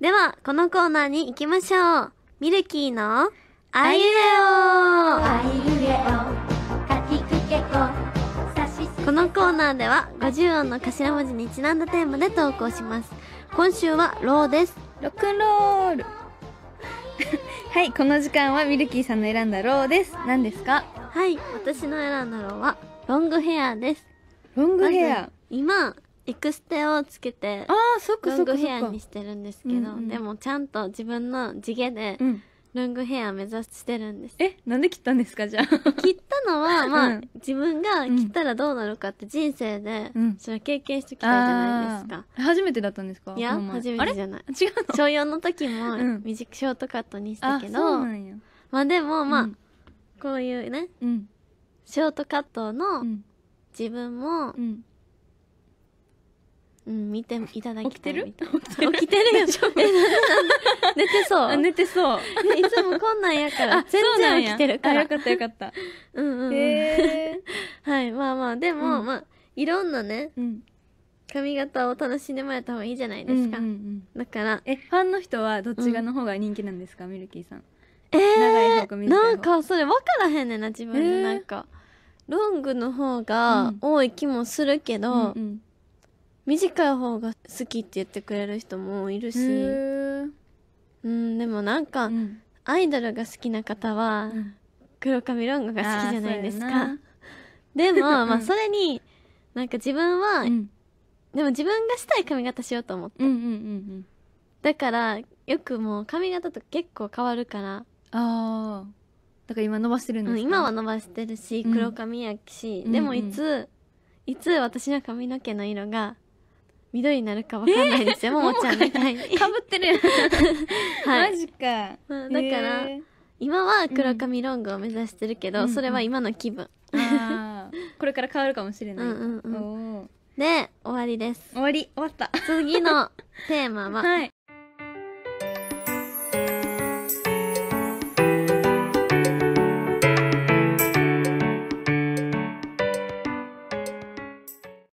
では、このコーナーに行きましょう。ミルキーの、あいえおこ。このコーナーでは、50音の頭文字にちなんだテーマで投稿します。今週は、ローです。ロックンロール。はい、この時間はミルキーさんの選んだローです。何ですかはい、私の選んだローは、ロングヘアです。ロングヘア、ま、今、エクステをつけてああそっかロングヘアにしてるんですけど、うんうん、でもちゃんと自分の地毛で、ロングヘア目指してるんですえなんで切ったんですかじゃあ切ったのはまあ、うん、自分が切ったらどうなるかって人生で、うん、それ経験してきたじゃないですか、初めてだったんですかいや初めてじゃない違うの小4の時も短、うショートカットにしたけどまあでもまあ、うん、こういうね、ショートカットの自分も、うんうん見ていただきたいみたい起きてるよ 寝てそう寝てそういつもこんなんやから全然起きてるからよかったよかったうんうん、ー、はいまあまあでも、うん、まあいろんなね、うん、髪型を楽しんでもらった方がいいじゃないですか、うんうんうん、だからえファンの人はどっち側の方が人気なんですか、うん、ミルキーさんえー、長なんかそれ分からへんねんな自分で、えー、なんかロングの方が多い気もするけど、うんうん短い方が好きって言ってくれる人もいるしうんでもなんか、うん、アイドルが好きな方は、黒髪ロングが好きじゃないですか。でも、まあそれに、なんか自分は、うん、でも自分がしたい髪型しようと思って。うんうんうんうん、だから、よくもう髪型とか結構変わるから。ああ。だから今伸ばしてるんですか、うん、今は伸ばしてるし、黒髪やし、うん、でもいつ、うんうん、いつ私の髪の毛の色が緑になるかわかんないですよ、ももちゃんみたいに。かぶってる はい。マジか。だから、今は黒髪ロングを目指してるけど、それは今の気分。これから変わるかもしれない。で、終わりです。終わり、終わった。次のテーマは、はい